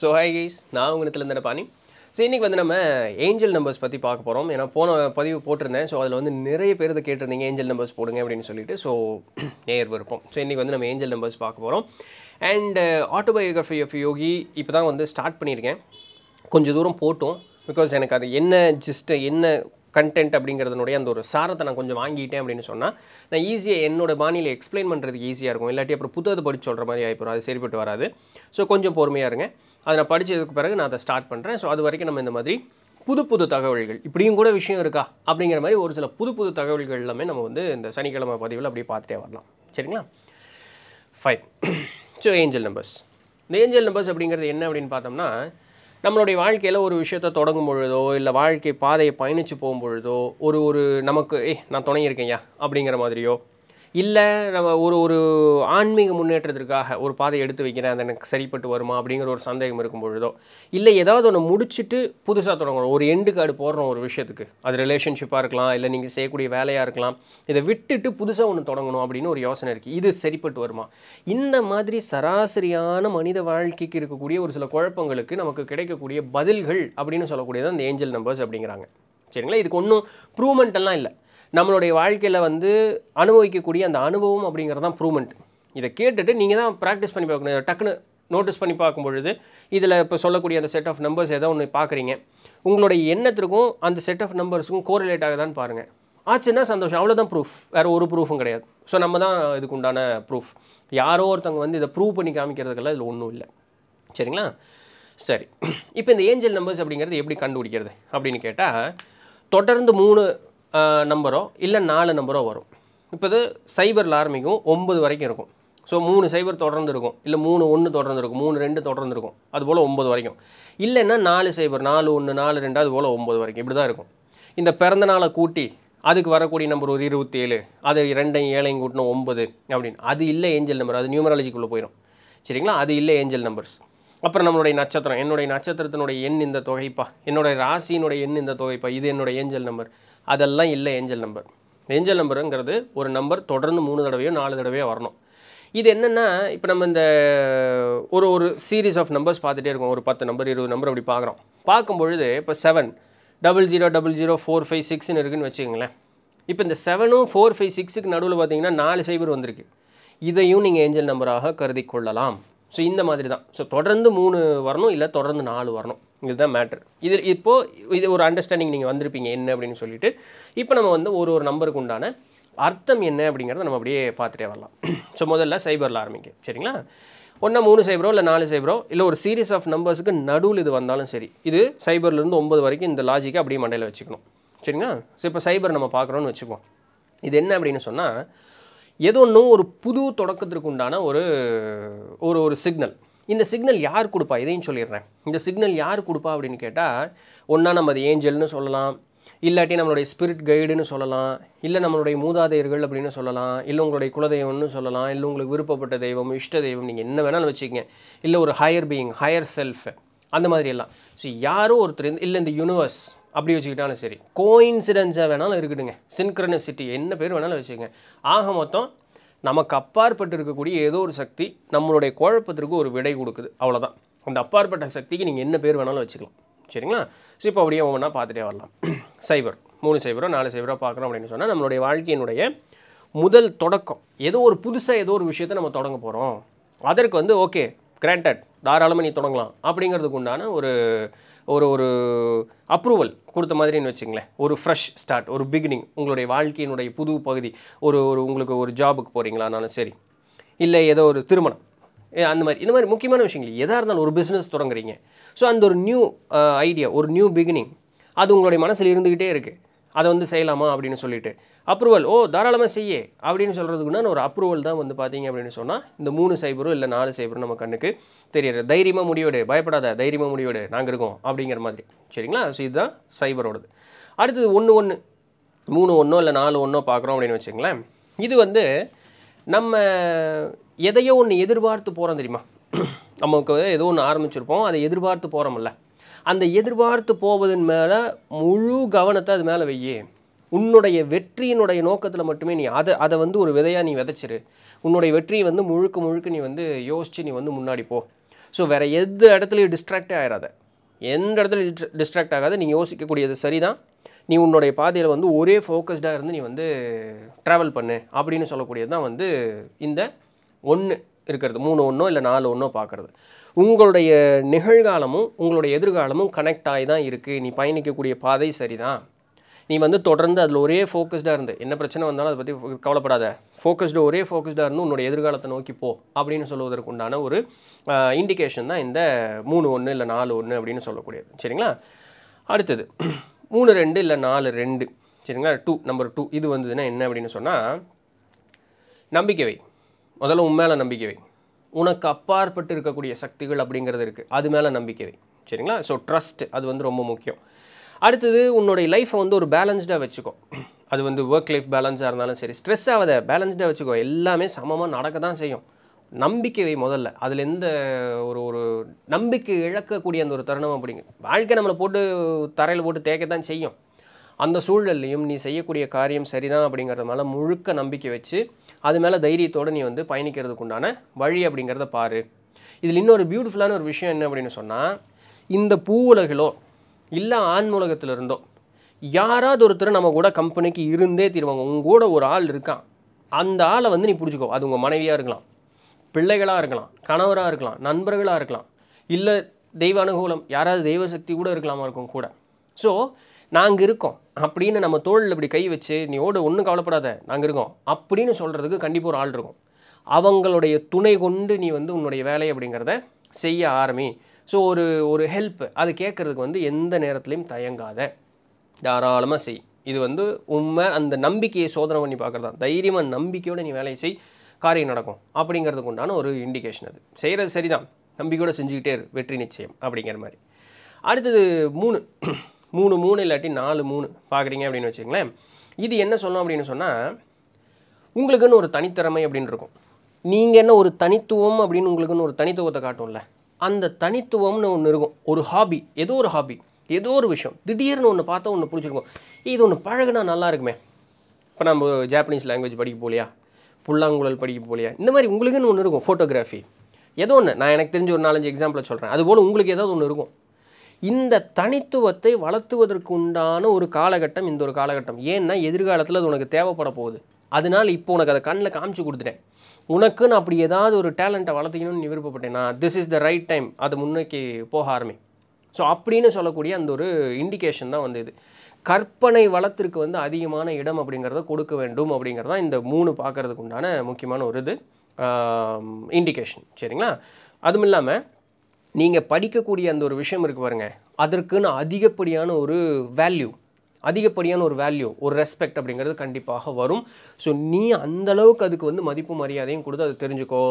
so hi guys நான் உங்கத்தில் இருந்தேன் பாணி ஸோ இன்றைக்கி வந்து நம்ம ஏஞ்சல் நம்பர்ஸ் பற்றி பார்க்க போகிறோம் ஏன்னா போன பதிவு போட்டிருந்தேன் ஸோ அதில் வந்து நிறைய பேர் இதை கேட்டிருந்தீங்க ஏஞ்சல் நம்பர்ஸ் போடுங்க அப்படின்னு சொல்லிட்டு ஸோ நேர் விருப்பம் ஸோ இன்றைக்கி வந்து நம்ம ஏஞ்சல் நம்பர்ஸ் பார்க்க போகிறோம் அண்ட் ஆட்டோபயோகிராஃபி ஆஃப் யோகி இப்போ தான் வந்து ஸ்டார்ட் பண்ணியிருக்கேன் கொஞ்சம் தூரம் போட்டோம் பிகாஸ் எனக்கு அது என்ன ஜிஸ்ட்டு என்ன கண்டென்ட் அப்படிங்கிறதுனுடைய அந்த ஒரு சாரத்தை நான் கொஞ்சம் வாங்கிட்டேன் அப்படின்னு சொன்னால் நான் ஈஸியாக என்னோட பாணியில் எக்ஸ்பிளைன் பண்ணுறதுக்கு ஈஸியாக இருக்கும் இல்லாட்டி அப்புறம் புத்தகத்தை படித்து சொல்கிற மாதிரி ஆகிப்போம் அது சரிப்பட்டு வராது ஸோ கொஞ்சம் பொறுமையாக இருங்க அதை நான் படித்ததுக்கு பிறகு நான் அதை ஸ்டார்ட் பண்ணுறேன் ஸோ அது வரைக்கும் நம்ம இந்த மாதிரி புது புது தகவல்கள் இப்படியும் கூட விஷயம் இருக்கா அப்படிங்கிற மாதிரி ஒரு சில புது புது தகவல்கள் எல்லாமே நம்ம வந்து இந்த சனிக்கிழமை பதிவில் அப்படியே பார்த்துட்டே வரலாம் சரிங்களா ஃபைன் ஸோ ஏஞ்சல் நம்பர்ஸ் இந்த ஏஞ்சல் நம்பர்ஸ் அப்படிங்கிறது என்ன அப்படின்னு பார்த்தோம்னா நம்மளுடைய வாழ்க்கையில் ஒரு விஷயத்தை தொடங்கும் பொழுதோ இல்லை வாழ்க்கை பாதையை பயணித்து போகும் பொழுதோ ஒரு ஒரு நமக்கு ஏய் நான் துணையிருக்கேன்யா அப்படிங்கிற மாதிரியோ இல்லை நம்ம ஒரு ஒரு ஆன்மீக முன்னேற்றத்திற்காக ஒரு பாதை எடுத்து வைக்கிறேன் அது எனக்கு சரிப்பட்டு வருமா அப்படிங்கிற ஒரு சந்தேகம் இருக்கும் பொழுதோ இல்லை ஏதாவது ஒன்று முடிச்சுட்டு புதுசாக தொடங்கணும் ஒரு எண்டு கார்டு போடுறோம் ஒரு விஷயத்துக்கு அது ரிலேஷன்ஷிப்பாக இருக்கலாம் இல்லை நீங்கள் செய்யக்கூடிய வேலையாக இருக்கலாம் இதை விட்டுட்டு புதுசாக ஒன்று தொடங்கணும் அப்படின்னு ஒரு யோசனை இருக்குது இது சரிப்பட்டு வருமா இந்த மாதிரி சராசரியான மனித வாழ்க்கைக்கு இருக்கக்கூடிய ஒரு சில குழப்பங்களுக்கு நமக்கு கிடைக்கக்கூடிய பதில்கள் அப்படின்னு சொல்லக்கூடியது அந்த ஏஞ்சல் நம்பர்ஸ் அப்படிங்கிறாங்க சரிங்களா இதுக்கு ஒன்றும் ப்ரூவ்மெண்ட்டெல்லாம் இல்லை நம்மளுடைய வாழ்க்கையில் வந்து அனுபவிக்கக்கூடிய அந்த அனுபவம் அப்படிங்கிறது தான் ப்ரூவ்மெண்ட் இதை கேட்டுட்டு நீங்கள் தான் ப்ராக்டிஸ் பண்ணி பார்க்கணும் டக்குன்னு நோட்டீஸ் பண்ணி பார்க்கும் பொழுது இதில் இப்போ சொல்லக்கூடிய அந்த செட் ஆஃப் நம்பர்ஸ் ஏதோ ஒன்று பார்க்குறீங்க உங்களுடைய எண்ணத்திற்கும் அந்த செட் ஆஃப் நம்பர்ஸுக்கும் கோரிலேட் ஆகுதான்னு பாருங்கள் ஆச்சுன்னா சந்தோஷம் அவ்வளோதான் ப்ரூஃப் வேறு ஒரு ப்ரூஃபும் கிடையாது ஸோ நம்ம தான் இதுக்கு உண்டான ப்ரூஃப் யாரோ ஒருத்தவங்க வந்து இதை ப்ரூவ் பண்ணி காமிக்கிறதுக்கெல்லாம் இதில் ஒன்றும் இல்லை சரிங்களா சரி இப்போ இந்த ஏஞ்சல் நம்பர்ஸ் அப்படிங்கிறது எப்படி கண்டுபிடிக்கிறது அப்படின்னு கேட்டால் தொடர்ந்து மூணு நம்பரோ இல்லை நாலு நம்பரோ வரும் இப்போது சைபர் சைபரில் ஆரம்பிக்கும் ஒம்பது வரைக்கும் இருக்கும் ஸோ மூணு சைபர் தொடர்ந்து இருக்கும் இல்லை மூணு ஒன்று தொடர்ந்து இருக்கும் மூணு ரெண்டு தொடர்ந்து இருக்கும் அதுபோல் ஒம்பது வரைக்கும் இல்லைன்னா நாலு சைபர் நாலு ஒன்று நாலு ரெண்டு அது போல் ஒம்பது வரைக்கும் இப்படி தான் இருக்கும் இந்த பிறந்த நாளை கூட்டி அதுக்கு வரக்கூடிய நம்பர் ஒரு இருபத்தி ஏழு அது ரெண்டையும் ஏழையும் கூட்டினோம் ஒம்பது அப்படின்னு அது இல்லை ஏஞ்சல் நம்பர் அது நியூமராலஜிக்குள்ளே போயிடும் சரிங்களா அது இல்லை ஏஞ்சல் நம்பர்ஸ் அப்புறம் நம்மளுடைய நட்சத்திரம் என்னுடைய நட்சத்திரத்தினுடைய எண் இந்த தொகைப்பா என்னுடைய ராசியினுடைய எண் இந்த தொகைப்பா இது என்னுடைய ஏஞ்சல் நம்பர் அதெல்லாம் இல்லை ஏஞ்சல் நம்பர் ஏஞ்சல் நம்பருங்கிறது ஒரு நம்பர் தொடர்ந்து மூணு தடவையோ நாலு தடவையோ வரணும் இது என்னென்னா இப்போ நம்ம இந்த ஒரு ஒரு சீரீஸ் ஆஃப் நம்பர்ஸ் பார்த்துட்டே இருக்கோம் ஒரு பத்து நம்பர் இருபது நம்பர் அப்படி பார்க்குறோம் பார்க்கும்பொழுது இப்போ seven double zero double zero four five சிக்ஸ்னு இருக்குன்னு வச்சுக்கோங்களேன் இப்போ இந்த செவனும் ஃபோர் ஃபைவ் சிக்ஸுக்கு நடுவில் பார்த்தீங்கன்னா நாலு சைபர் வந்திருக்கு இதையும் நீங்கள் ஏஞ்சல் நம்பராக கருதி கொள்ளலாம் ஸோ இந்த மாதிரி தான் ஸோ தொடர்ந்து மூணு வரணும் இல்லை தொடர்ந்து நாலு வரணும் இதுதான் மேட்ரு இது இப்போது இது ஒரு அண்டர்ஸ்டாண்டிங் நீங்கள் வந்திருப்பீங்க என்ன அப்படின்னு சொல்லிட்டு இப்போ நம்ம வந்து ஒரு ஒரு நம்பருக்கு உண்டான அர்த்தம் என்ன அப்படிங்கிறத நம்ம அப்படியே பார்த்துட்டே வரலாம் ஸோ முதல்ல சைபரில் ஆரம்பிங்க சரிங்களா ஒன்றா மூணு சைபரோ இல்லை நாலு சைபரோ இல்லை ஒரு சீரீஸ் ஆஃப் நம்பர்ஸுக்கு நடுவில் இது வந்தாலும் சரி இது சைபர்லேருந்து ஒம்பது வரைக்கும் இந்த லாஜிக்கை அப்படியே மண்டையில் வச்சுக்கணும் சரிங்களா ஸோ இப்போ சைபர் நம்ம பார்க்குறோன்னு வச்சுக்குவோம் இது என்ன அப்படின்னு சொன்னால் ஏதோ ஒன்றும் ஒரு புது தொடக்கத்திற்கு உண்டான ஒரு ஒரு ஒரு சிக்னல் இந்த சிக்னல் யார் கொடுப்பா இதையும் சொல்லிடுறேன் இந்த சிக்னல் யார் கொடுப்பா அப்படின்னு கேட்டால் ஒன்றா நம்ம அது ஏஞ்சல்னு சொல்லலாம் இல்லாட்டி நம்மளுடைய ஸ்பிரிட் கைடுன்னு சொல்லலாம் இல்லை நம்மளுடைய மூதாதையர்கள் அப்படின்னு சொல்லலாம் இல்லை உங்களுடைய குலதெய்வம்னு சொல்லலாம் இல்லை உங்களுக்கு விருப்பப்பட்ட தெய்வம் இஷ்ட தெய்வம் நீங்கள் என்ன வேணாலும் வச்சுக்கோங்க இல்லை ஒரு ஹையர் பீயிங் ஹையர் செல்ஃப் அந்த மாதிரி எல்லாம் ஸோ யாரோ ஒருத்தர் இல்லை இந்த யூனிவர்ஸ் அப்படி வச்சுக்கிட்டாலும் சரி கோயின்சிடென்ஸாக வேணாலும் இருக்கட்டுங்க சின்க்ரனசிட்டி என்ன பேர் வேணாலும் வச்சுக்கோங்க ஆக மொத்தம் நமக்கு அப்பாற்பட்டு இருக்கக்கூடிய ஏதோ ஒரு சக்தி நம்மளுடைய குழப்பத்திற்கு ஒரு விடை கொடுக்குது அவ்வளோதான் அந்த அப்பாற்பட்ட சக்திக்கு நீங்கள் என்ன பேர் வேணாலும் வச்சுக்கலாம் சரிங்களா ஸோ இப்போ அப்படியே ஒவ்வொன்றா பார்த்துட்டே வரலாம் சைபர் மூணு சைபரோ நாலு சைபரோ பார்க்குறோம் அப்படின்னு சொன்னால் நம்மளுடைய வாழ்க்கையினுடைய முதல் தொடக்கம் ஏதோ ஒரு புதுசாக ஏதோ ஒரு விஷயத்தை நம்ம தொடங்க போகிறோம் அதற்கு வந்து ஓகே கிராண்டட் தாராளமாக நீ தொடங்கலாம் அப்படிங்கிறதுக்கு உண்டான ஒரு ஒரு ஒரு அப்ரூவல் கொடுத்த மாதிரின்னு வச்சுங்களேன் ஒரு ஃப்ரெஷ் ஸ்டார்ட் ஒரு பிகினிங் உங்களுடைய வாழ்க்கையினுடைய புது பகுதி ஒரு ஒரு உங்களுக்கு ஒரு ஜாபுக்கு போகிறீங்களானாலும் சரி இல்லை ஏதோ ஒரு திருமணம் அந்த மாதிரி இந்த மாதிரி முக்கியமான விஷயங்கள் எதாக இருந்தாலும் ஒரு பிஸ்னஸ் தொடங்குறீங்க ஸோ அந்த ஒரு நியூ ஐடியா ஒரு நியூ பிகினிங் அது உங்களுடைய மனசில் இருந்துக்கிட்டே இருக்குது அதை வந்து செய்யலாமா அப்படின்னு சொல்லிட்டு அப்ரூவல் ஓ தாராளமாக செய்ய அப்படின்னு சொல்கிறதுக்குன்னா ஒரு அப்ரூவல் தான் வந்து பார்த்தீங்க அப்படின்னு சொன்னால் இந்த மூணு சைபரும் இல்லை நாலு சைபரும் நம்ம கண்ணுக்கு தெரியாது தைரியமாக முடியோடு பயப்படாத தைரியமாக முடியோடு நாங்கள் இருக்கோம் அப்படிங்கிற மாதிரி சரிங்களா ஸோ இதுதான் சைபரோடது அடுத்தது ஒன்று ஒன்று மூணு ஒன்றோ இல்லை நாலு ஒன்றோ பார்க்குறோம் அப்படின்னு வச்சுங்களேன் இது வந்து நம்ம எதையோ ஒன்று எதிர்பார்த்து போகிறோம் தெரியுமா நமக்கு ஏதோ ஒன்று ஆரம்பிச்சிருப்போம் அதை எதிர்பார்த்து போகிறோம்ல அந்த எதிர்பார்த்து போவதன் மேலே முழு கவனத்தை அது மேலே வையே உன்னுடைய வெற்றியினுடைய நோக்கத்தில் மட்டுமே நீ அதை அதை வந்து ஒரு விதையாக நீ விதைச்சிரு உன்னுடைய வெற்றியை வந்து முழுக்க முழுக்க நீ வந்து யோசித்து நீ வந்து முன்னாடி போ ஸோ வேறு எந்த இடத்துலையும் டிஸ்ட்ராக்டே ஆகிறாத எந்த இடத்துல டிஸ்ட்ராக்ட் ஆகாத நீ யோசிக்கக்கூடியது சரிதான் நீ உன்னுடைய பாதையில் வந்து ஒரே ஃபோக்கஸ்டாக இருந்து நீ வந்து ட்ராவல் பண்ணு அப்படின்னு சொல்லக்கூடியது தான் வந்து இந்த ஒன்று இருக்கிறது மூணு ஒன்றோ இல்லை நாலு ஒன்றோ பார்க்குறது உங்களுடைய நிகழ்காலமும் உங்களுடைய எதிர்காலமும் கனெக்ட் ஆகி தான் இருக்குது நீ பயணிக்கக்கூடிய பாதை சரிதான் நீ வந்து தொடர்ந்து அதில் ஒரே ஃபோக்கஸ்டாக இருந்து என்ன பிரச்சனை வந்தாலும் அதை பற்றி கவலைப்படாத ஃபோக்கஸ்டு ஒரே ஃபோக்கஸ்டாக இருந்து உன்னோட எதிர்காலத்தை நோக்கி போ அப்படின்னு சொல்வதற்கு உண்டான ஒரு இண்டிகேஷன் தான் இந்த மூணு ஒன்று இல்லை நாலு ஒன்று அப்படின்னு சொல்லக்கூடியது சரிங்களா அடுத்தது மூணு ரெண்டு இல்லை நாலு ரெண்டு சரிங்களா டூ நம்பர் டூ இது வந்ததுன்னா என்ன அப்படின்னு சொன்னால் நம்பிக்கை வை முதல்ல உண்மையில நம்பிக்கை வை உனக்கு அப்பாற்பட்டு இருக்கக்கூடிய சக்திகள் அப்படிங்கிறது இருக்குது அது மேலே நம்பிக்கை சரிங்களா ஸோ ட்ரஸ்ட் அது வந்து ரொம்ப முக்கியம் அடுத்தது உன்னுடைய லைஃப்பை வந்து ஒரு பேலன்ஸ்டாக வச்சுக்கோ அது வந்து ஒர்க் லைஃப் பேலன்ஸாக இருந்தாலும் சரி ஸ்ட்ரெஸ் ஆகாத பேலன்ஸ்டாக வச்சுக்கோ எல்லாமே சமமாக நடக்க தான் செய்யும் நம்பிக்கையை முதல்ல அதில் எந்த ஒரு ஒரு நம்பிக்கை இழக்கக்கூடிய அந்த ஒரு தருணம் அப்படிங்க வாழ்க்கை நம்மளை போட்டு தரையில் போட்டு தேய்க்க தான் செய்யும் அந்த சூழல்லையும் நீ செய்யக்கூடிய காரியம் சரிதான் அப்படிங்கிறது மேலே முழுக்க நம்பிக்கை வச்சு அது மேலே தைரியத்தோடு நீ வந்து பயணிக்கிறதுக்கு உண்டான வழி அப்படிங்கிறத பாரு இதில் இன்னொரு பியூட்டிஃபுல்லான ஒரு விஷயம் என்ன அப்படின்னு சொன்னால் இந்த உலகிலோ இல்லை ஆண் இருந்தோ யாராவது ஒருத்தர் நம்ம கூட கம்பெனிக்கு இருந்தே தீருவாங்க உங்க கூட ஒரு ஆள் இருக்கான் அந்த ஆளை வந்து நீ பிடிச்சிக்கோ அது உங்கள் மனைவியாக இருக்கலாம் பிள்ளைகளாக இருக்கலாம் கணவராக இருக்கலாம் நண்பர்களாக இருக்கலாம் இல்லை தெய்வ அனுகூலம் யாராவது தெய்வசக்தி கூட இருக்கலாமா இருக்கும் கூட ஸோ நாங்கள் இருக்கோம் அப்படின்னு நம்ம தோளில் இப்படி கை வச்சு நீ ஓடு ஒன்றும் கவலைப்படாத நாங்கள் இருக்கோம் அப்படின்னு சொல்கிறதுக்கு கண்டிப்பாக ஒரு ஆள் இருக்கும் அவங்களுடைய துணை கொண்டு நீ வந்து உன்னுடைய வேலை அப்படிங்கிறத செய்ய ஆரம்பி ஸோ ஒரு ஒரு ஹெல்ப் அது கேட்குறதுக்கு வந்து எந்த நேரத்துலையும் தயங்காத தாராளமாக செய் இது வந்து உண்மை அந்த நம்பிக்கையை சோதனை பண்ணி பார்க்குறதா தைரியமாக நம்பிக்கையோடு நீ வேலையை செய் காரியம் நடக்கும் அப்படிங்கிறதுக்கு உண்டான ஒரு இண்டிகேஷன் அது செய்கிறது சரிதான் நம்பிக்கையோடு செஞ்சுக்கிட்டே இரு வெற்றி நிச்சயம் அப்படிங்கிற மாதிரி அடுத்தது மூணு மூணு மூணு இல்லாட்டி நாலு மூணு பார்க்குறீங்க அப்படின்னு வச்சுக்கங்களேன் இது என்ன சொல்லணும் அப்படின்னு சொன்னால் உங்களுக்குன்னு ஒரு தனித்திறமை அப்படின்னு இருக்கும் நீங்கள் என்ன ஒரு தனித்துவம் அப்படின்னு உங்களுக்குன்னு ஒரு தனித்துவத்தை காட்டும்ல அந்த தனித்துவம்னு ஒன்று இருக்கும் ஒரு ஹாபி ஏதோ ஒரு ஹாபி ஏதோ ஒரு விஷயம் திடீர்னு ஒன்று பார்த்தா ஒன்று பிடிச்சிருக்கும் இது ஒன்று பழகுனா நல்லா இருக்குமே இப்போ நம்ம ஜாப்பனீஸ் லாங்குவேஜ் படிக்க போலியா புல்லாங்குழல் படிக்க போகலையா இந்த மாதிரி உங்களுக்குன்னு ஒன்று இருக்கும் ஃபோட்டோகிராஃபி ஏதோ ஒன்று நான் எனக்கு தெரிஞ்ச ஒரு நாலஞ்சு எக்ஸாம்பிளை சொல்கிறேன் அதுபோல் உங்களுக்கு ஏதாவது ஒன்று இருக்கும் இந்த தனித்துவத்தை வளர்த்துவதற்கு உண்டான ஒரு காலகட்டம் இந்த ஒரு காலகட்டம் ஏன்னா எதிர்காலத்தில் அது உனக்கு தேவைப்பட போகுது அதனால் இப்போ உனக்கு அதை கண்ணில் காமிச்சு கொடுத்துட்டேன் உனக்குன்னு அப்படி ஏதாவது ஒரு டேலண்ட்டை வளர்த்திக்கணும்னு நீ விருப்பப்பட்டேன்னா this is the right time அது முன்னோக்கி போக ஆரம்பி ஸோ அப்படின்னு சொல்லக்கூடிய அந்த ஒரு இண்டிகேஷன் தான் வந்து இது கற்பனை வளத்திற்கு வந்து அதிகமான இடம் அப்படிங்கிறத கொடுக்க வேண்டும் அப்படிங்கிறது தான் இந்த மூணு பார்க்குறதுக்கு உண்டான முக்கியமான ஒரு இது இண்டிகேஷன் சரிங்களா அதுவும் இல்லாமல் நீங்கள் படிக்கக்கூடிய அந்த ஒரு விஷயம் இருக்குது பாருங்கள் அதற்குன்னு அதிகப்படியான ஒரு வேல்யூ அதிகப்படியான ஒரு வேல்யூ ஒரு ரெஸ்பெக்ட் அப்படிங்கிறது கண்டிப்பாக வரும் ஸோ நீ அந்தளவுக்கு அதுக்கு வந்து மதிப்பு மரியாதையும் கொடுத்து அதை தெரிஞ்சுக்கோ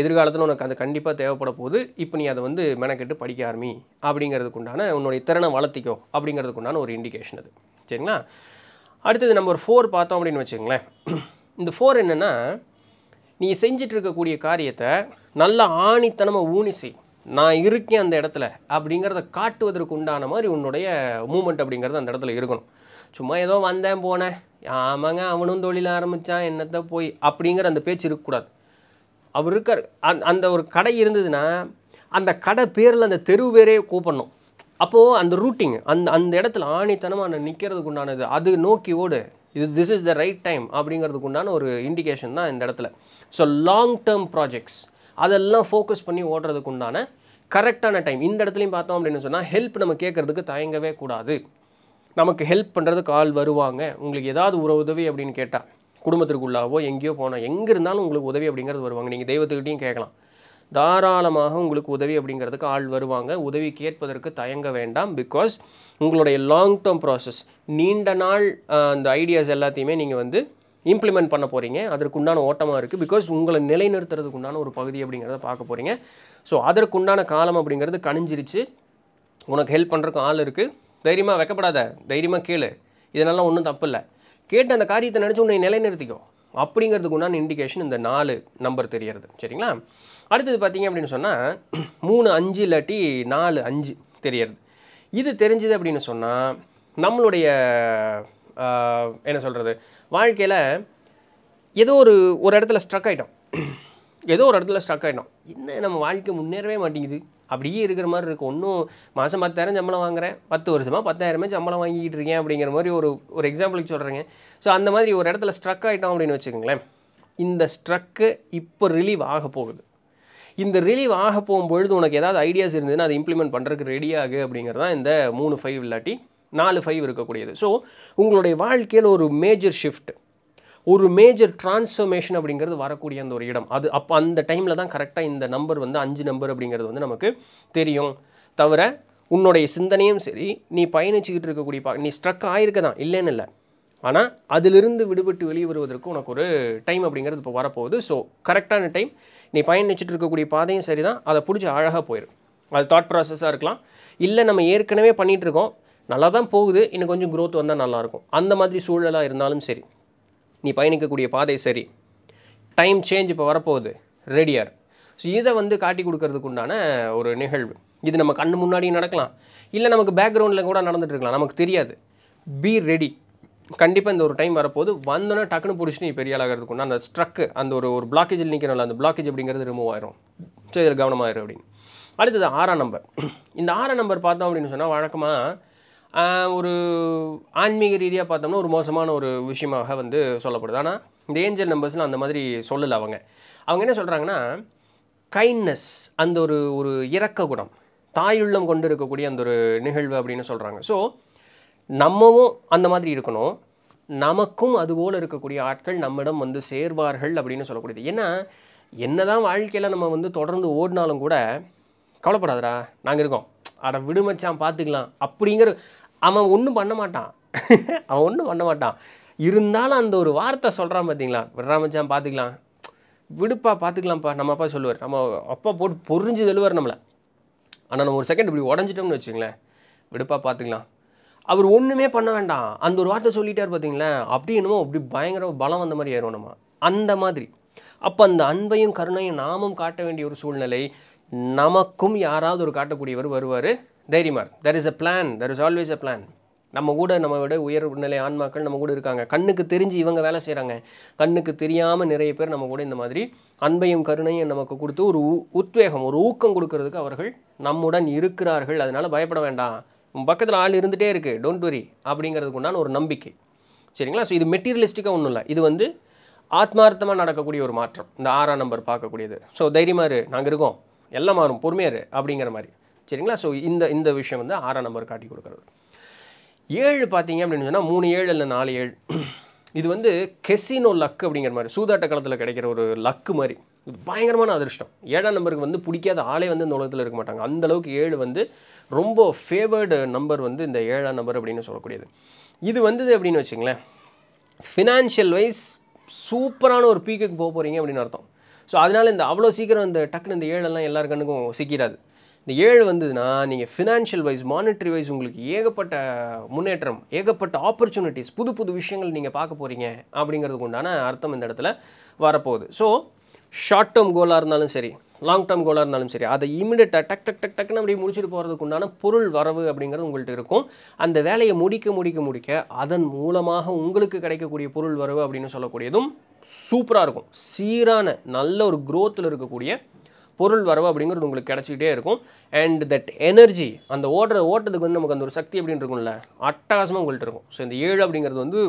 எதிர்காலத்தில் உனக்கு அது கண்டிப்பாக தேவைப்பட போது இப்போ நீ அதை வந்து மெனக்கெட்டு படிக்க ஆரம்பி அப்படிங்கிறதுக்குண்டான உன்னுடைய திறனை வளர்த்திக்கோ அப்படிங்கிறதுக்குண்டான ஒரு இண்டிகேஷன் அது சரிங்களா அடுத்தது நம்பர் ஃபோர் பார்த்தோம் அப்படின்னு வச்சுங்களேன் இந்த ஃபோர் என்னென்னா நீ செஞ்சிட்ருக்கக்கூடிய காரியத்தை நல்லா ஆணித்தனமாக ஊனி செய்யும் நான் இருக்கேன் அந்த இடத்துல அப்படிங்கிறத காட்டுவதற்கு உண்டான மாதிரி உன்னுடைய மூமெண்ட் அப்படிங்கிறது அந்த இடத்துல இருக்கணும் சும்மா ஏதோ வந்தேன் போனேன் ஆமாங்க அவனும் தொழில் ஆரம்பித்தான் என்னத்தை போய் அப்படிங்கிற அந்த பேச்சு இருக்கக்கூடாது அவர் இருக்கார் அந் அந்த ஒரு கடை இருந்ததுன்னா அந்த கடை பேரில் அந்த தெரு பேரே கூப்பிடணும் அப்போது அந்த ரூட்டிங் அந்த அந்த இடத்துல ஆணித்தனமாக நான் நிற்கிறதுக்கு உண்டானது அது நோக்கி ஓடு இது this is the right time அப்படிங்கிறதுக்கு உண்டான ஒரு இண்டிகேஷன் தான் இந்த இடத்துல ஸோ லாங் டேர்ம் ப்ராஜெக்ட்ஸ் அதெல்லாம் ஃபோக்கஸ் பண்ணி ஓடுறதுக்கு உண்டான கரெக்டான டைம் இந்த இடத்துலையும் பார்த்தோம் அப்படின்னு சொன்னால் ஹெல்ப் நம்ம கேட்குறதுக்கு தயங்கவே கூடாது நமக்கு ஹெல்ப் பண்ணுறதுக்கு ஆள் வருவாங்க உங்களுக்கு ஏதாவது ஒரு உதவி அப்படின்னு கேட்டால் குடும்பத்திற்குள்ளாவோ எங்கேயோ போனால் எங்கே இருந்தாலும் உங்களுக்கு உதவி அப்படிங்கிறது வருவாங்க நீங்கள் தெய்வத்துக்கிட்டையும் கேட்கலாம் தாராளமாக உங்களுக்கு உதவி அப்படிங்கிறதுக்கு ஆள் வருவாங்க உதவி கேட்பதற்கு தயங்க வேண்டாம் பிகாஸ் உங்களுடைய லாங் டேர்ம் ப்ராசஸ் நீண்ட நாள் அந்த ஐடியாஸ் எல்லாத்தையுமே நீங்கள் வந்து இம்ப்ளிமெண்ட் பண்ண போகிறீங்க அதற்குண்டான ஓட்டமாக இருக்குது பிகாஸ் உங்களை நிலைநிறுத்துறதுக்கு உண்டான ஒரு பகுதி அப்படிங்கிறத பார்க்க போகிறீங்க ஸோ அதற்குண்டான காலம் அப்படிங்கிறது கணிஞ்சிருச்சு உனக்கு ஹெல்ப் பண்ணுறக்கு ஆள் இருக்குது தைரியமாக வைக்கப்படாத தைரியமாக கேளு இதனால ஒன்றும் தப்பு இல்லை கேட்டு அந்த காரியத்தை நினச்சி உன்னை நிலைநிறுத்திக்கோ அப்படிங்கிறதுக்கு உண்டான இண்டிகேஷன் இந்த நாலு நம்பர் தெரியறது சரிங்களா அடுத்தது பார்த்தீங்க அப்படின்னு சொன்னால் மூணு அஞ்சு இல்லாட்டி நாலு அஞ்சு தெரியறது இது தெரிஞ்சுது அப்படின்னு சொன்னால் நம்மளுடைய என்ன சொல்கிறது வாழ்க்கையில் ஏதோ ஒரு ஒரு இடத்துல ஸ்ட்ரக் ஆகிட்டோம் ஏதோ ஒரு இடத்துல ஸ்ட்ரக் ஆகிட்டோம் இன்னும் நம்ம வாழ்க்கை முன்னேறவே மாட்டேங்குது அப்படியே இருக்கிற மாதிரி இருக்கும் ஒன்றும் மாதம் பத்தாயிரம் சம்பளம் வாங்குறேன் பத்து வருஷமாக பத்தாயிரமே சம்பளம் வாங்கிக்கிட்டு இருக்கேன் அப்படிங்கிற மாதிரி ஒரு ஒரு எக்ஸாம்பிளுக்கு சொல்கிறேங்க ஸோ அந்த மாதிரி ஒரு இடத்துல ஸ்ட்ரக் ஆகிட்டோம் அப்படின்னு வச்சுக்கோங்களேன் இந்த ஸ்ட்ரக்கு இப்போ ரிலீவ் ஆக போகுது இந்த ரிலீவ் ஆக போகும்பொழுது உனக்கு ஏதாவது ஐடியாஸ் இருந்ததுன்னா அதை இம்ப்ளிமெண்ட் பண்ணுறதுக்கு ரெடியாகு அப்படிங்கிறது தான் இந்த மூணு ஃபைவ் இல்லாட்டி நாலு ஃபைவ் இருக்கக்கூடியது ஸோ உங்களுடைய வாழ்க்கையில் ஒரு மேஜர் ஷிஃப்ட் ஒரு மேஜர் டிரான்ஸ்ஃபர்மேஷன் அப்படிங்கிறது வரக்கூடிய அந்த ஒரு இடம் அது அப்போ அந்த டைமில் தான் கரெக்டாக இந்த நம்பர் வந்து அஞ்சு நம்பர் அப்படிங்கிறது வந்து நமக்கு தெரியும் தவிர உன்னுடைய சிந்தனையும் சரி நீ பயணிச்சுக்கிட்டு இருக்கக்கூடிய பா நீ ஸ்ட்ரக் ஆகிருக்க தான் இல்லைன்னு இல்லை ஆனால் அதிலிருந்து விடுபட்டு வெளியே வருவதற்கு உனக்கு ஒரு டைம் அப்படிங்கிறது இப்போ வரப்போகுது ஸோ கரெக்டான டைம் நீ பயணிச்சுட்டு இருக்கக்கூடிய பாதையும் சரி தான் அதை பிடிச்சி அழகாக போயிடும் அது தாட் ப்ராசஸாக இருக்கலாம் இல்லை நம்ம ஏற்கனவே பண்ணிகிட்ருக்கோம் நல்லா தான் போகுது இன்னும் கொஞ்சம் க்ரோத் வந்தால் நல்லாயிருக்கும் அந்த மாதிரி சூழலாக இருந்தாலும் சரி நீ பயணிக்கக்கூடிய பாதை சரி டைம் சேஞ்ச் இப்போ வரப்போகுது ரெடியார் ஸோ இதை வந்து காட்டி கொடுக்கறதுக்கு உண்டான ஒரு நிகழ்வு இது நம்ம கண்ணு முன்னாடியும் நடக்கலாம் இல்லை நமக்கு பேக்ரவுண்டில் கூட நடந்துகிட்ருக்கலாம் நமக்கு தெரியாது பி ரெடி கண்டிப்பாக இந்த ஒரு டைம் வரப்போது வந்தோன்னே டக்குன்னு பிடிச்சி நீ பெரிய ஆளாகிறதுக்கு உண்டான அந்த ஸ்ட்ரக்கு அந்த ஒரு ஒரு பிளாக்கேஜில் நிற்கிறனால அந்த பிளாக்கேஜ் அப்படிங்கிறது ரிமூவ் ஆயிரும் சரி இதில் கவனமாயிரும் அப்படின்னு அடுத்தது ஆறாம் நம்பர் இந்த ஆறாம் நம்பர் பார்த்தோம் அப்படின்னு சொன்னால் வழக்கமாக ஒரு ஆன்மீக ரீதியாக பார்த்தோம்னா ஒரு மோசமான ஒரு விஷயமாக வந்து சொல்லப்படுது ஆனால் இந்த ஏஞ்சல் நம்பர்ஸ்லாம் அந்த மாதிரி சொல்லலை அவங்க அவங்க என்ன சொல்கிறாங்கன்னா கைண்ட்னஸ் அந்த ஒரு ஒரு இறக்க குணம் தாயுள்ளம் கொண்டு இருக்கக்கூடிய அந்த ஒரு நிகழ்வு அப்படின்னு சொல்கிறாங்க ஸோ நம்மவும் அந்த மாதிரி இருக்கணும் நமக்கும் அதுபோல் இருக்கக்கூடிய ஆட்கள் நம்மிடம் வந்து சேர்வார்கள் அப்படின்னு சொல்லக்கூடியது ஏன்னா என்ன தான் வாழ்க்கையில் நம்ம வந்து தொடர்ந்து ஓடினாலும் கூட கவலைப்படாதரா நாங்கள் இருக்கோம் அட விடுமச்சான் பார்த்துக்கலாம் அப்படிங்கிற அவன் ஒன்றும் பண்ண மாட்டான் அவன் ஒன்றும் பண்ண மாட்டான் இருந்தாலும் அந்த ஒரு வார்த்தை சொல்கிறான் பார்த்தீங்களா விடுறாமச்சான் பார்த்துக்கலாம் விடுப்பா பார்த்துக்கலாம்ப்பா நம்ம அப்பா சொல்லுவார் நம்ம அப்பா போட்டு பொறிஞ்சு தெழுவார் நம்மளை ஆனால் நம்ம ஒரு செகண்ட் இப்படி உடஞ்சிட்டோம்னு வச்சுங்களேன் விடுப்பா பார்த்துக்கலாம் அவர் ஒன்றுமே பண்ண வேண்டாம் அந்த ஒரு வார்த்தை சொல்லிட்டார் பார்த்தீங்களேன் அப்படி என்னமோ அப்படி பயங்கர பலம் வந்த மாதிரி ஏறும் நம்ம அந்த மாதிரி அப்போ அந்த அன்பையும் கருணையும் நாமும் காட்ட வேண்டிய ஒரு சூழ்நிலை நமக்கும் யாராவது ஒரு காட்டக்கூடியவர் வருவார் தைரியமார் there is a plan there is always a plan நம்ம கூட நம்ம விட உயர்நிலை ஆன்மாக்கள் நம்ம கூட இருக்காங்க கண்ணுக்கு தெரிஞ்சு இவங்க வேலை செய்கிறாங்க கண்ணுக்கு தெரியாமல் நிறைய பேர் நம்ம கூட இந்த மாதிரி அன்பையும் கருணையும் நமக்கு கொடுத்து ஒரு உத்வேகம் ஒரு ஊக்கம் கொடுக்கறதுக்கு அவர்கள் நம்முடன் இருக்கிறார்கள் அதனால் பயப்பட வேண்டாம் பக்கத்தில் ஆள் இருந்துகிட்டே இருக்குது டோன்ட் வரி அப்படிங்கிறதுக்கு உண்டான ஒரு நம்பிக்கை சரிங்களா ஸோ இது மெட்டீரியலிஸ்டிக்காக ஒன்றும் இல்லை இது வந்து ஆத்மார்த்தமாக நடக்கக்கூடிய ஒரு மாற்றம் இந்த ஆறாம் நம்பர் பார்க்கக்கூடியது ஸோ தைரியமாக நாங்கள் இருக்கோம் எல்லாம் மாறும் பொறுமையாரு அப்படிங்கிற மாதிரி சரிங்களா ஸோ இந்த இந்த விஷயம் வந்து ஆறாம் நம்பர் காட்டி கொடுக்குறது ஏழு பார்த்தீங்க அப்படின்னு சொன்னால் மூணு ஏழு இல்லை நாலு ஏழு இது வந்து கெசினோ லக் அப்படிங்கிற மாதிரி சூதாட்ட காலத்தில் கிடைக்கிற ஒரு லக்கு மாதிரி இது பயங்கரமான அதிர்ஷ்டம் ஏழாம் நம்பருக்கு வந்து பிடிக்காத ஆளே வந்து இந்த உலகத்தில் இருக்க மாட்டாங்க அந்தளவுக்கு ஏழு வந்து ரொம்ப ஃபேவர்டு நம்பர் வந்து இந்த ஏழாம் நம்பர் அப்படின்னு சொல்லக்கூடியது இது வந்தது அப்படின்னு வச்சுங்களேன் ஃபினான்ஷியல் வைஸ் சூப்பரான ஒரு பீக்குக்கு போக போகிறீங்க அப்படின்னு அர்த்தம் ஸோ அதனால் இந்த அவ்வளோ சீக்கிரம் இந்த டக்குன்னு இந்த ஏழெல்லாம் எல்லார் கண்ணுக்கும் சிக்கிறாது இந்த ஏழு வந்ததுன்னா நீங்கள் ஃபினான்ஷியல் வைஸ் மானிட்ரி வைஸ் உங்களுக்கு ஏகப்பட்ட முன்னேற்றம் ஏகப்பட்ட ஆப்பர்ச்சுனிட்டிஸ் புது புது விஷயங்கள் நீங்கள் பார்க்க போகிறீங்க அப்படிங்கிறதுக்கு உண்டான அர்த்தம் இந்த இடத்துல வரப்போகுது ஸோ ஷார்ட் டேர்ம் கோலாக இருந்தாலும் சரி லாங் டேர்ம் கோலாக இருந்தாலும் சரி அதை இமீடியட்டாக டக் டக் டக் டக்குன்னு அப்படி முடிச்சுட்டு போகிறதுக்கு உண்டான பொருள் வரவு அப்படிங்கிறது உங்கள்கிட்ட இருக்கும் அந்த வேலையை முடிக்க முடிக்க முடிக்க அதன் மூலமாக உங்களுக்கு கிடைக்கக்கூடிய பொருள் வரவு அப்படின்னு சொல்லக்கூடியதும் சூப்பராக இருக்கும் சீரான நல்ல ஒரு குரோத்தில் இருக்கக்கூடிய பொருள் வரவு அப்படிங்கிறது உங்களுக்கு கிடச்சிக்கிட்டே இருக்கும் அண்ட் தட் எனர்ஜி அந்த ஓடுற ஓட்டத்துக்கு வந்து நமக்கு அந்த ஒரு சக்தி அப்படின்னு இருக்கும்ல அட்டகாசமாக உங்கள்கிட்ட இருக்கும் ஸோ இந்த ஏழு அப்படிங்கிறது வந்து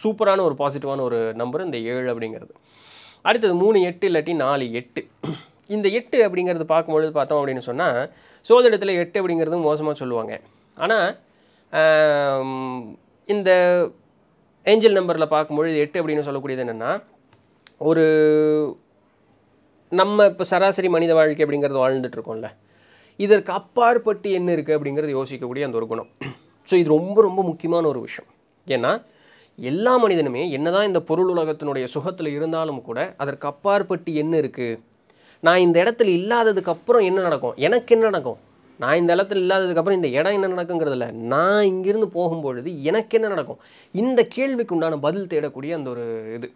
சூப்பரான ஒரு பாசிட்டிவான ஒரு நம்பர் இந்த ஏழு அப்படிங்கிறது அடுத்தது மூணு எட்டு இல்லாட்டி நாலு எட்டு இந்த எட்டு அப்படிங்கிறது பார்க்கும்பொழுது பார்த்தோம் அப்படின்னு சொன்னால் சோதிடத்தில் எட்டு அப்படிங்கிறது மோசமாக சொல்லுவாங்க ஆனால் இந்த ஏஞ்சல் நம்பரில் பார்க்கும்பொழுது எட்டு அப்படின்னு சொல்லக்கூடியது என்னென்னா ஒரு நம்ம இப்போ சராசரி மனித வாழ்க்கை அப்படிங்கிறது வாழ்ந்துட்டுருக்கோம்ல இதற்கு அப்பாற்பட்டு என்ன இருக்குது அப்படிங்கிறது யோசிக்கக்கூடிய அந்த ஒரு குணம் ஸோ இது ரொம்ப ரொம்ப முக்கியமான ஒரு விஷயம் ஏன்னா எல்லா மனிதனுமே என்னதான் இந்த பொருள் உலகத்தினுடைய சுகத்தில் இருந்தாலும் கூட அதற்கு அப்பாற்பட்டு என்ன இருக்குது நான் இந்த இடத்துல இல்லாததுக்கப்புறம் என்ன நடக்கும் எனக்கு என்ன நடக்கும் நான் இந்த இடத்துல இல்லாததுக்கப்புறம் இந்த இடம் என்ன நடக்குங்கிறதுல நான் இங்கிருந்து போகும்பொழுது எனக்கு என்ன நடக்கும் இந்த கேள்விக்கு உண்டான பதில் தேடக்கூடிய அந்த ஒரு இது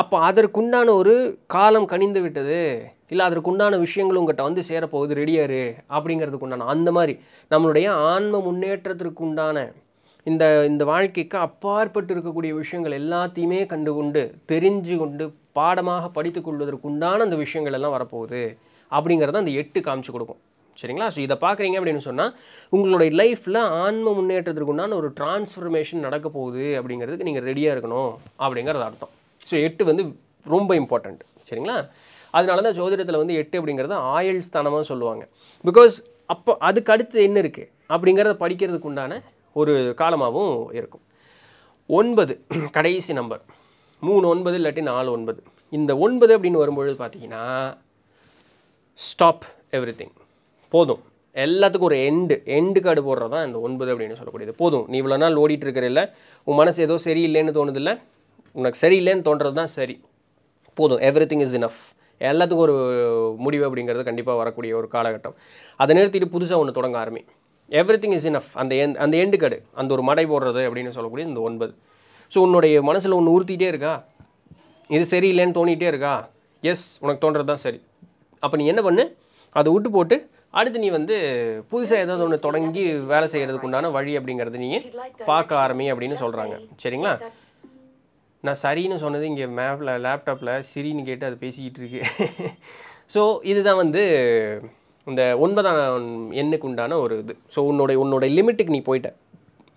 அப்போ அதற்குண்டான ஒரு காலம் கனிந்து விட்டது இல்லை அதற்குண்டான விஷயங்கள் உங்கள்கிட்ட வந்து சேரப்போகுது ரெடியாரு அப்படிங்கிறதுக்கு உண்டான அந்த மாதிரி நம்மளுடைய ஆன்ம முன்னேற்றத்திற்கு உண்டான இந்த இந்த வாழ்க்கைக்கு அப்பாற்பட்டு இருக்கக்கூடிய விஷயங்கள் எல்லாத்தையுமே கண்டு கொண்டு தெரிஞ்சு கொண்டு பாடமாக படித்து கொள்வதற்குண்டான அந்த விஷயங்கள் எல்லாம் வரப்போகுது அப்படிங்கிறத அந்த எட்டு காமிச்சு கொடுக்கும் சரிங்களா ஸோ இதை பார்க்குறீங்க அப்படின்னு சொன்னால் உங்களுடைய லைஃப்பில் ஆன்ம முன்னேற்றத்திற்குண்டான உண்டான ஒரு டிரான்ஸ்ஃபர்மேஷன் நடக்க போகுது அப்படிங்கிறதுக்கு நீங்கள் ரெடியாக இருக்கணும் அப்படிங்கிறது அர்த்தம் ஸோ எட்டு வந்து ரொம்ப இம்பார்ட்டண்ட் சரிங்களா அதனால தான் ஜோதிடத்தில் வந்து எட்டு அப்படிங்கிறத ஆயுள் ஸ்தானமாக சொல்லுவாங்க பிகாஸ் அப்போ அதுக்கு அடுத்து என்ன இருக்குது அப்படிங்கிறத படிக்கிறதுக்கு உண்டான ஒரு காலமாகவும் இருக்கும் ஒன்பது கடைசி நம்பர் மூணு ஒன்பது இல்லாட்டி நாலு ஒன்பது இந்த ஒன்பது அப்படின்னு வரும்பொழுது பார்த்தீங்கன்னா ஸ்டாப் எவ்ரி திங் போதும் எல்லாத்துக்கும் ஒரு எண்டு எண்டு கார்டு போடுறது தான் இந்த ஒன்பது அப்படின்னு சொல்லக்கூடியது போதும் நீ இவ்வளோ நாள் ஓடிட்டு இருக்கிற இல்லை உன் மனசு ஏதோ சரியில்லைன்னு தோணுதில்ல உனக்கு சரியில்லைன்னு தோன்றது தான் சரி போதும் எவ்ரி திங் இஸ் இனஃப் எல்லாத்துக்கும் ஒரு முடிவு அப்படிங்கிறது கண்டிப்பாக வரக்கூடிய ஒரு காலகட்டம் அதை நிறுத்திட்டு புதுசாக ஒன்று தொடங்க ஆரம்பி எவ்ரி திங் இஸ் இனஃப் அந்த என் அந்த எண்டு கார்டு அந்த ஒரு மடை போடுறது அப்படின்னு சொல்லக்கூடிய இந்த ஒன்பது ஸோ உன்னுடைய மனசில் ஒன்று உறுத்திட்டே இருக்கா இது சரியில்லைன்னு தோணிகிட்டே இருக்கா எஸ் உனக்கு தோன்றது தான் சரி அப்போ நீ என்ன பண்ணு அதை விட்டு போட்டு அடுத்து நீ வந்து புதுசாக ஏதாவது ஒன்று தொடங்கி வேலை செய்கிறதுக்கு உண்டான வழி அப்படிங்கிறது நீங்கள் பார்க்க ஆரம்பி அப்படின்னு சொல்கிறாங்க சரிங்களா நான் சரின்னு சொன்னது இங்கே மேப்பில் லேப்டாப்பில் சிரின்னு கேட்டு அது பேசிக்கிட்டு இருக்கு ஸோ இதுதான் வந்து இந்த ஒன்பதாம் எண்ணுக்கு உண்டான ஒரு இது ஸோ உன்னோட உன்னோட லிமிட்டுக்கு நீ போயிட்ட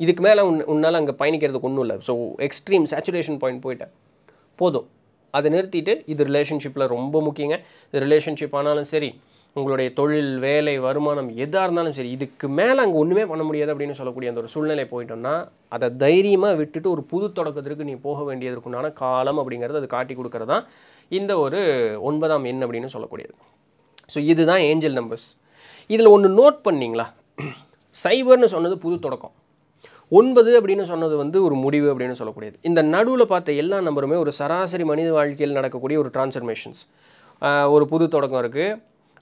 இதுக்கு மேலே உன் உன்னால் அங்கே பயணிக்கிறதுக்கு ஒன்றும் இல்லை ஸோ எக்ஸ்ட்ரீம் சேச்சுரேஷன் பாயிண்ட் போயிட்டேன் போதும் அதை நிறுத்திட்டு இது ரிலேஷன்ஷிப்பில் ரொம்ப முக்கியங்க இது ரிலேஷன்ஷிப் ஆனாலும் சரி உங்களுடைய தொழில் வேலை வருமானம் எதாக இருந்தாலும் சரி இதுக்கு மேலே அங்கே ஒன்றுமே பண்ண முடியாது அப்படின்னு சொல்லக்கூடிய அந்த ஒரு சூழ்நிலை போயிட்டோம்னா அதை தைரியமாக விட்டுட்டு ஒரு புது தொடக்கத்திற்கு நீ போக வேண்டியதற்குண்டான காலம் அப்படிங்கிறது அது காட்டி கொடுக்குறது தான் இந்த ஒரு ஒன்பதாம் எண் அப்படின்னு சொல்லக்கூடியது ஸோ இதுதான் ஏஞ்சல் நம்பர்ஸ் இதில் ஒன்று நோட் பண்ணிங்களா சைபர்னு சொன்னது புது தொடக்கம் ஒன்பது அப்படின்னு சொன்னது வந்து ஒரு முடிவு அப்படின்னு சொல்லக்கூடியது இந்த நடுவில் பார்த்த எல்லா நம்பருமே ஒரு சராசரி மனித வாழ்க்கையில் நடக்கக்கூடிய ஒரு டிரான்ஸ்ஃபர்மேஷன்ஸ் ஒரு புது தொடக்கம் இருக்குது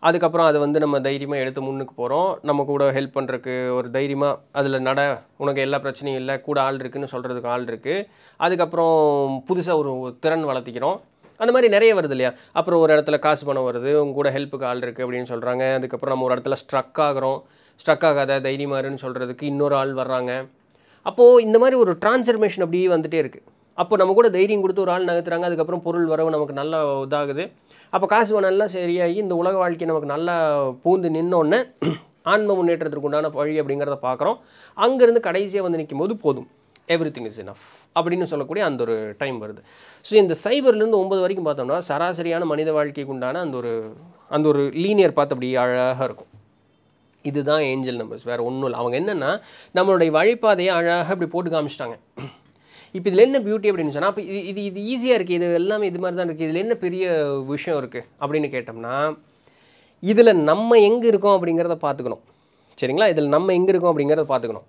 அதுக்கப்புறம் அதை வந்து நம்ம தைரியமாக எடுத்து முன்னுக்கு போகிறோம் நம்ம கூட ஹெல்ப் பண்ணுறக்கு ஒரு தைரியமாக அதில் நட உனக்கு எல்லா பிரச்சனையும் இல்லை கூட ஆள் இருக்குதுன்னு சொல்கிறதுக்கு ஆள் இருக்குது அதுக்கப்புறம் புதுசாக ஒரு திறன் வளர்த்திக்கிறோம் அந்த மாதிரி நிறைய வருது இல்லையா அப்புறம் ஒரு இடத்துல காசு பணம் வருது உங்க கூட ஹெல்ப்புக்கு ஆள் இருக்குது அப்படின்னு சொல்கிறாங்க அதுக்கப்புறம் நம்ம ஒரு இடத்துல ஸ்ட்ரக் ஆகிறோம் ஸ்ட்ரக் ஆகாத தைரியமாருன்னு சொல்கிறதுக்கு இன்னொரு ஆள் வர்றாங்க அப்போது இந்த மாதிரி ஒரு டிரான்ஸ்ஃபர்மேஷன் அப்படியே வந்துகிட்டே இருக்குது அப்போ நம்ம கூட தைரியம் கொடுத்து ஒரு ஆள் நகர்த்துறாங்க அதுக்கப்புறம் பொருள் வரவு நமக்கு நல்லா இதாகுது அப்போ காசு நல்லா சரியாகி இந்த உலக வாழ்க்கை நமக்கு நல்லா பூந்து நின்னோடனே ஆன்ம முன்னேற்றத்திற்கு உண்டான வழி அப்படிங்கிறத பார்க்குறோம் அங்கேருந்து கடைசியாக வந்து நிற்கும் போது போதும் எவ்ரி திங் இஸ் இனஃப் அப்படின்னு சொல்லக்கூடிய அந்த ஒரு டைம் வருது ஸோ இந்த சைபர்லேருந்து ஒம்பது வரைக்கும் பார்த்தோம்னா சராசரியான மனித வாழ்க்கைக்கு உண்டான அந்த ஒரு அந்த ஒரு லீனியர் பார்த்து அப்படி அழகாக இருக்கும் இதுதான் ஏஞ்சல் நம்பர்ஸ் வேறு ஒன்றும் இல்லை அவங்க என்னென்னா நம்மளுடைய வழிபாதையை அழகாக இப்படி போட்டு காமிச்சிட்டாங்க இப்போ இதில் என்ன பியூட்டி அப்படின்னு சொன்னால் அப்போ இது இது இது ஈஸியாக இருக்குது இது எல்லாமே இது மாதிரி தான் இருக்குது இதில் என்ன பெரிய விஷயம் இருக்குது அப்படின்னு கேட்டோம்னா இதில் நம்ம எங்கே இருக்கோம் அப்படிங்கிறத பார்த்துக்கணும் சரிங்களா இதில் நம்ம எங்கே இருக்கோம் அப்படிங்கிறத பார்த்துக்கணும்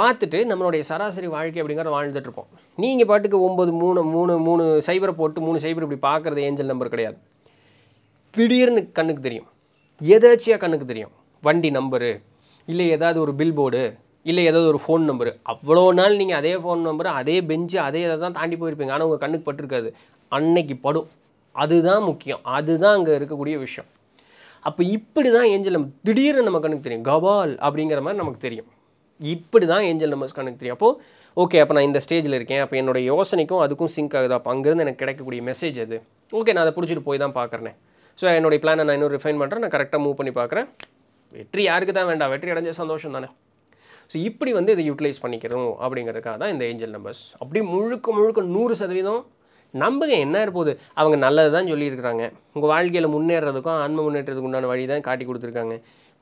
பார்த்துட்டு நம்மளுடைய சராசரி வாழ்க்கை அப்படிங்கிறத வாழ்ந்துட்டு இருப்போம் நீங்கள் பாட்டுக்கு ஒம்பது மூணு மூணு மூணு சைபரை போட்டு மூணு சைபர் இப்படி பார்க்குறது ஏஞ்சல் நம்பர் கிடையாது திடீர்னு கண்ணுக்கு தெரியும் எதர்ச்சியாக கண்ணுக்கு தெரியும் வண்டி நம்பரு இல்லை ஏதாவது ஒரு பில் போர்டு இல்லை ஏதாவது ஒரு ஃபோன் நம்பரு அவ்வளோ நாள் நீங்கள் அதே ஃபோன் நம்பரு அதே பெஞ்சு அதே இதை தான் தாண்டி போயிருப்பீங்க ஆனால் உங்கள் கண்ணுக்கு பட்டிருக்காது அன்னைக்கு படும் அதுதான் முக்கியம் அதுதான் அங்கே இருக்கக்கூடிய விஷயம் அப்போ இப்படி தான் ஏஞ்சல் நம்ம திடீர்னு நம்ம கண்ணுக்கு தெரியும் கபால் அப்படிங்கிற மாதிரி நமக்கு தெரியும் இப்படி தான் ஏஞ்சல் நம்பர்ஸ் கண்ணுக்கு தெரியும் அப்போது ஓகே அப்போ நான் இந்த ஸ்டேஜில் இருக்கேன் அப்போ என்னோடய யோசனைக்கும் அதுக்கும் சிங்க் ஆகுது அப்போ அங்கேருந்து எனக்கு கிடைக்கக்கூடிய மெசேஜ் அது ஓகே நான் அதை பிடிச்சிட்டு போய் தான் பார்க்குறேன் ஸோ என்னுடைய பிளானை நான் இன்னும் ரிஃபைன் பண்ணுறேன் நான் கரெக்டாக மூவ் பண்ணி பார்க்குறேன் வெற்றி யாருக்கு தான் வேண்டாம் வெற்றி அடைஞ்ச சந்தோஷம் தானே ஸோ இப்படி வந்து இதை யூட்டிலைஸ் பண்ணிக்கிறோம் அப்படிங்கிறதுக்காக தான் இந்த ஏஞ்சல் நம்பர்ஸ் அப்படி முழுக்க முழுக்க நூறு சதவீதம் நம்புங்க என்ன இருப்போது அவங்க நல்லது தான் சொல்லியிருக்கிறாங்க உங்கள் வாழ்க்கையில் முன்னேறதுக்கும் ஆன்ம முன்னேற்றத்துக்கு உண்டான வழி தான் காட்டி கொடுத்துருக்காங்க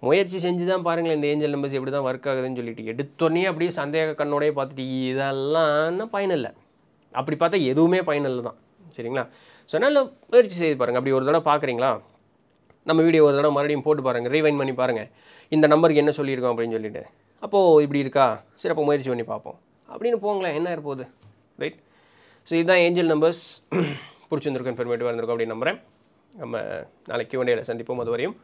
முயற்சி செஞ்சு தான் பாருங்களேன் இந்த ஏஞ்சல் நம்பர்ஸ் எப்படி தான் ஒர்க் ஆகுதுன்னு சொல்லிட்டு எடுத்தோடனே அப்படியே சந்தேக கண்ணோடையே பார்த்துட்டு இதெல்லாம் பயனில்லை அப்படி பார்த்தா எதுவுமே பயனில்லை தான் சரிங்களா ஸோ அதனால் முயற்சி செய்து பாருங்கள் அப்படி ஒரு தடவை பார்க்குறீங்களா நம்ம வீடியோ ஒரு தடவை மறுபடியும் போட்டு பாருங்கள் ரீவைன் பண்ணி பாருங்கள் இந்த நம்பருக்கு என்ன சொல்லியிருக்கோம் அப்படின்னு சொல்லிட்டு அப்போது இப்படி இருக்கா சரி அப்போ முயற்சி பண்ணி பார்ப்போம் அப்படின்னு போங்களேன் என்ன இருப்போகுது ரைட் ஸோ இதுதான் ஏஞ்சல் நம்பர்ஸ் பிடிச்சிருந்துருக்கோம் இன்ஃபர்மேட்டிவாக இருந்திருக்கும் அப்படின்னு நம்புகிறேன் நம்ம நாளைக்கு கியூண்டேயில் சந்திப்போம் அது வரையும்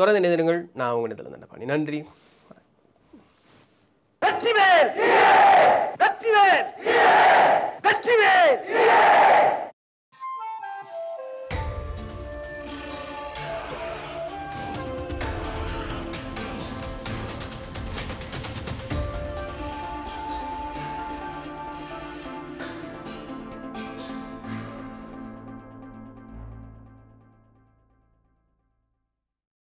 தொடர்ந்து நிதிருங்கள் நான் உங்கள் இதில் தான் பண்ணி நன்றி வெற்றிவேல் வெற்றிவேல் வெற்றிவேல்